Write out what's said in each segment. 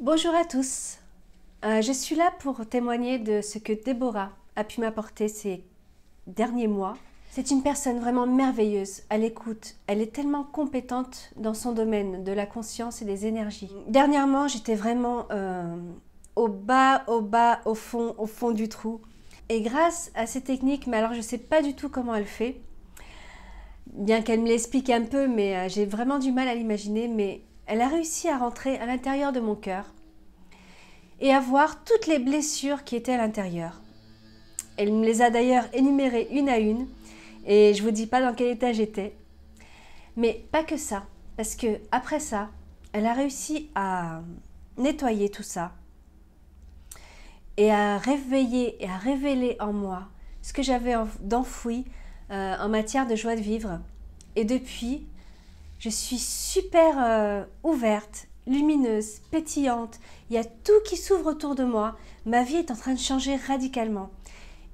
Bonjour à tous. Euh, je suis là pour témoigner de ce que Déborah a pu m'apporter ces derniers mois. C'est une personne vraiment merveilleuse à l'écoute. Elle est tellement compétente dans son domaine de la conscience et des énergies. Dernièrement, j'étais vraiment euh, au bas, au bas, au fond, au fond du trou. Et grâce à ces techniques, mais alors je ne sais pas du tout comment elle fait, bien qu'elle me l'explique un peu, mais euh, j'ai vraiment du mal à l'imaginer, mais elle a réussi à rentrer à l'intérieur de mon cœur et à voir toutes les blessures qui étaient à l'intérieur. Elle me les a d'ailleurs énumérées une à une et je vous dis pas dans quel état j'étais. Mais pas que ça, parce que après ça, elle a réussi à nettoyer tout ça et à réveiller et à révéler en moi ce que j'avais d'enfoui euh, en matière de joie de vivre. Et depuis, je suis super euh, ouverte, lumineuse, pétillante. Il y a tout qui s'ouvre autour de moi. Ma vie est en train de changer radicalement.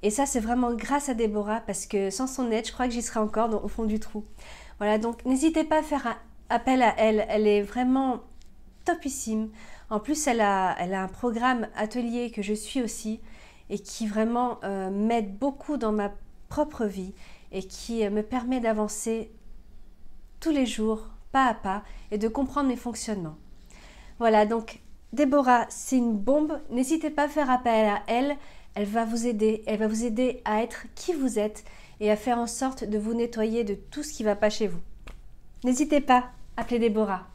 Et ça, c'est vraiment grâce à Déborah parce que sans son aide, je crois que j'y serais encore au fond du trou. Voilà, donc n'hésitez pas à faire appel à elle. Elle est vraiment topissime. En plus, elle a, un programme atelier que je suis aussi et qui vraiment euh, m'aide beaucoup dans ma propre vie et qui euh, me permet d'avancer les jours, pas à pas, et de comprendre mes fonctionnements. Voilà, donc Déborah, c'est une bombe. N'hésitez pas à faire appel à elle. Elle va vous aider. Elle va vous aider à être qui vous êtes et à faire en sorte de vous nettoyer de tout ce qui va pas chez vous. N'hésitez pas, appelez Déborah.